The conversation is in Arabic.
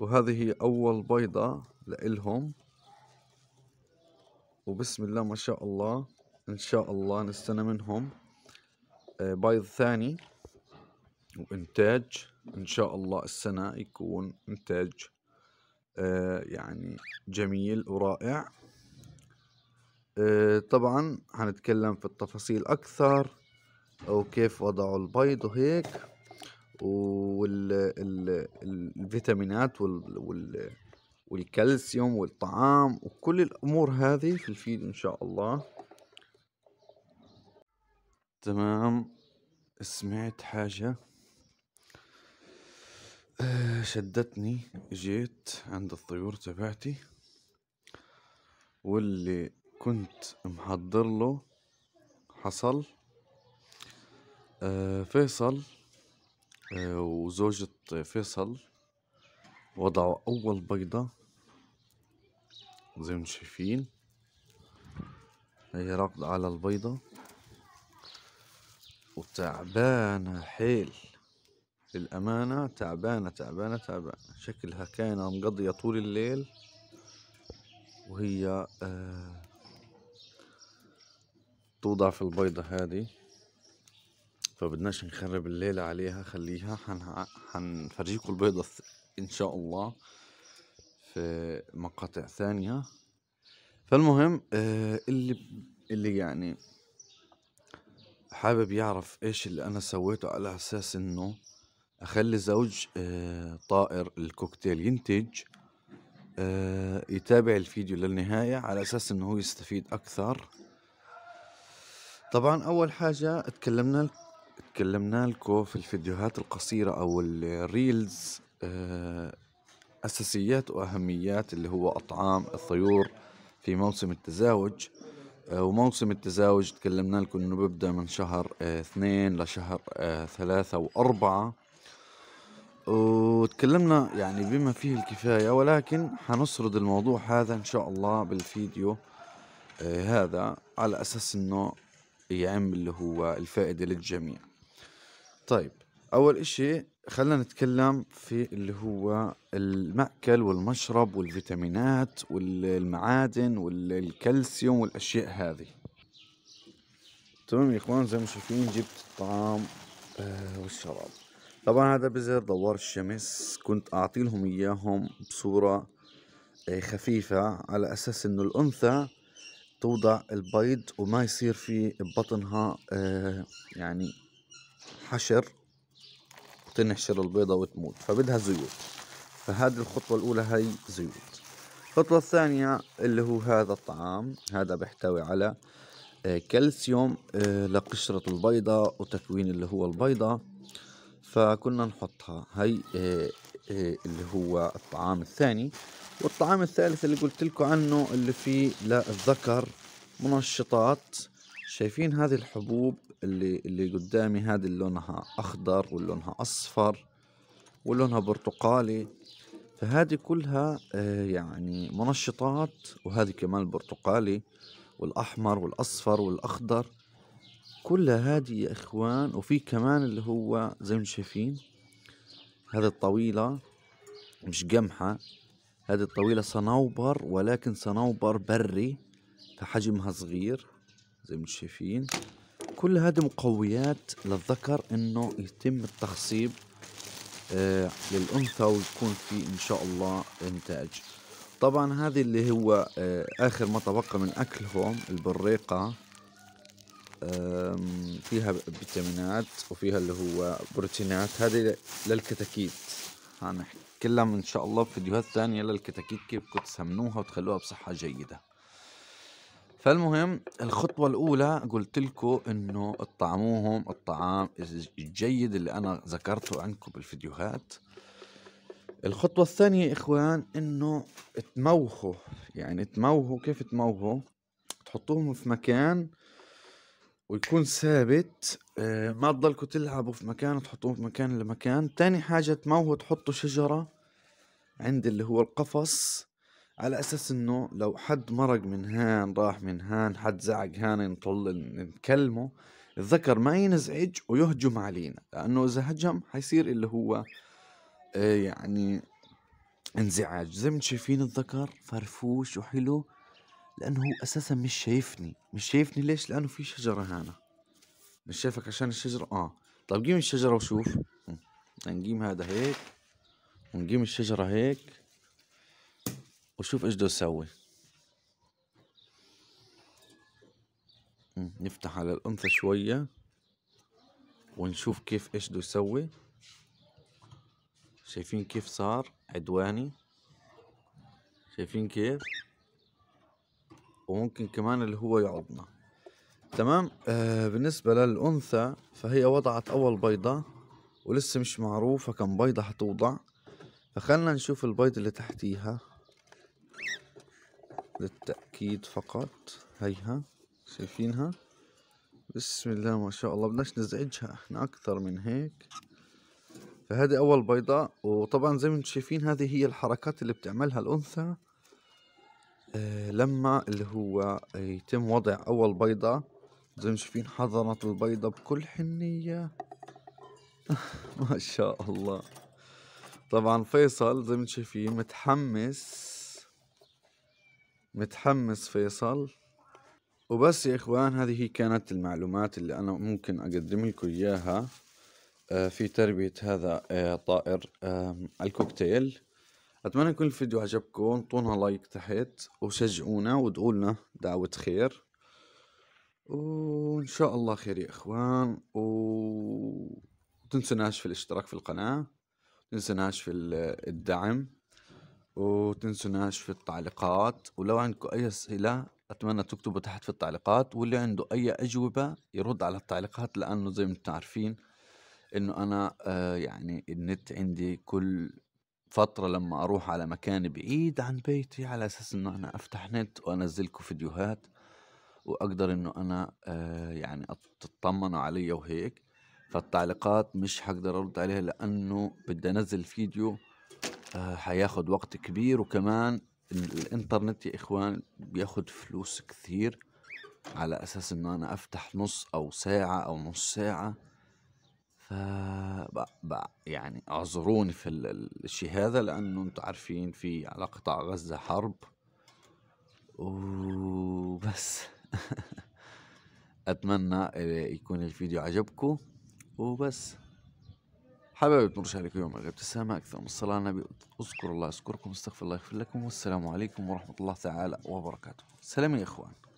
وهذه هي أول بيضة لإلهم وبسم الله ما شاء الله إن شاء الله نستنى منهم آه، بيض ثاني وإنتاج إن شاء الله السنة يكون إنتاج آه، يعني جميل ورائع آه، طبعا هنتكلم في التفاصيل أكثر وكيف وضعوا البيض وهيك والفيتامينات وال... وال... والكالسيوم والطعام وكل الامور هذه في الفيل ان شاء الله تمام سمعت حاجة آه، شدتني جيت عند الطيور تبعتي واللي كنت محضر له حصل آه، فيصل آه، وزوجة فيصل وضعوا أول بيضة زي ما شايفين هي راقدة على البيضة وتعبانة حيل للأمانة تعبانة تعبانة تعبانة شكلها كان مقضية طول الليل وهي آه توضع في البيضة هذه فبدناش نخرب الليلة عليها خليها حن... حنفرجيكم البيضة ان شاء الله في مقاطع ثانية فالمهم آه، اللي اللي يعني حابب يعرف ايش اللي انا سويته على اساس انه اخلي زوج آه، طائر الكوكتيل ينتج آه، يتابع الفيديو للنهاية على اساس انه هو يستفيد اكثر طبعا اول حاجة اتكلمنا تكلمنا لكم في الفيديوهات القصيرة أو الريلز آه، أساسيات وأهميات اللي هو أطعام الطيور في موسم التزاوج آه، وموسم التزاوج تكلمنا لكم انه بيبدا من شهر آه، اثنين لشهر ثلاثة واربعة وتكلمنا يعني بما فيه الكفاية ولكن حنسرد الموضوع هذا ان شاء الله بالفيديو هذا على اساس انه يعم اللي هو الفائدة للجميع طيب اول اشي خلينا نتكلم في اللي هو المأكل والمشرب والفيتامينات والمعادن والكالسيوم والاشياء هذه تمام يا اخوان زي ما شايفين جبت الطعام آه، والشراب طبعا هذا بزر دوار الشمس كنت اعطي لهم اياهم بصورة آه، خفيفة على اساس انه الانثى توضع البيض وما يصير في بطنها آه، يعني حشر وتنحشر البيضة وتموت فبدها زيوت فهذه الخطوة الأولى هي زيوت الخطوة الثانية اللي هو هذا الطعام هذا بيحتوي على آه، كالسيوم آه، لقشرة البيضة وتكوين اللي هو البيضة فكنا نحطها هي آه، اللي هو الطعام الثاني والطعام الثالث اللي قلت لكم عنه اللي فيه للذكر منشطات شايفين هذه الحبوب اللي اللي قدامي هذه لونها اخضر ولونها اصفر ولونها برتقالي فهذه كلها آه، يعني منشطات وهذه كمان البرتقالي والاحمر والاصفر والاخضر كلها هذه يا اخوان وفي كمان اللي هو زي ما شايفين هذه الطويله مش قمحه هذه الطويله صنوبر ولكن صنوبر بري فحجمها صغير زي ما شايفين كل هذه مقويات للذكر انه يتم التخصيب آه، للانثى ويكون في ان شاء الله انتاج طبعا هذا اللي هو آه، اخر ما تبقى من اكلهم البريقه فيها فيتامينات وفيها اللي هو بروتينات هذه للكتاكيت هنحكي لهم ان شاء الله في فيديوهات ثانيه للكتاكيت كيف تسمنوها وتخلوها بصحه جيده فالمهم الخطوة الأولى قلت لكم إنه اطعموهم الطعام الجيد اللي أنا ذكرته عنكم بالفيديوهات الخطوة الثانية يا إخوان إنه تموهوا يعني تموهوا كيف تموهوا تحطوهم في مكان ويكون ثابت آه، ما تضلكوا تلعبوا في مكان وتحطوهم في مكان لمكان تاني حاجة تموهوا تحطوا شجرة عند اللي هو القفص على اساس انه لو حد مرق من هان راح من هان حد زعق هان نطل نكلمه الذكر ما ينزعج ويهجم علينا لانه اذا هجم حيصير اللي هو آه، يعني انزعاج زي ما شايفين الذكر فرفوش وحلو لانه هو اساسا مش شايفني مش شايفني ليش لانه في شجره هنا مش شايفك عشان الشجره اه طب قيم الشجره وشوف نقيم هذا هيك ونقيم الشجره هيك وشوف ايش بده يسوي نفتح على الانثى شوية ونشوف كيف ايش بده يسوي شايفين كيف صار عدواني شايفين كيف وممكن كمان اللي هو يعضنا تمام آه بالنسبة للأنثى فهي وضعت أول بيضة ولسه مش معروفة كم بيضة هتوضع فخلنا نشوف البيض اللي تحتيها للتأكيد فقط هيها شايفينها بسم الله ما شاء الله بدناش نزعجها احنا اكثر من هيك فهذه اول بيضة وطبعا زي ما انتم شايفين هذه هي الحركات اللي بتعملها الانثى آه لما اللي هو يتم وضع اول بيضة زي ما شايفين حضنت البيضة بكل حنية ما شاء الله طبعا فيصل زي ما انتم شايفين متحمس متحمس فيصل وبس يا اخوان هذه كانت المعلومات اللي انا ممكن اقدم لكم اياها آه، في تربية هذا آه، طائر الكوكتيل اتمنى يكون الفيديو عجبكم اعطونا لايك تحت وشجعونا وادعوا لنا دعوة خير وان شاء الله خير يا اخوان و تنسوناش في الاشتراك في القناة تنسوناش في الدعم وتنسوناش في التعليقات ولو عندكم أي أسئلة أتمنى تكتبوا تحت في التعليقات واللي عنده أي أجوبة يرد على التعليقات لأنه زي ما انتم عارفين إنه أنا آه يعني النت عندي كل فترة لما أروح على مكان بعيد عن بيتي على أساس إنه أنا أفتح نت وأنزلكم فيديوهات وأقدر إنه أنا آه يعني تطمنوا علي وهيك فالتعليقات مش هقدر أرد عليها لأنه بدي أنزل فيديو حياخد وقت كبير وكمان الانترنت يا اخوان بياخد فلوس كثير على اساس انه انا افتح نص او ساعة او نص ساعة ف يعني اعذروني في الشيء هذا لانه انتم عارفين في على قطاع غزة حرب وبس اتمنى يكون الفيديو عجبكم وبس حبايبي بنرجع لكم يوم الابتسامة أكثر من الصلاة على النبي اذكروا الله يذكركم استغفر الله يغفر لكم والسلام عليكم ورحمة الله تعالى وبركاته سلام يا إخوان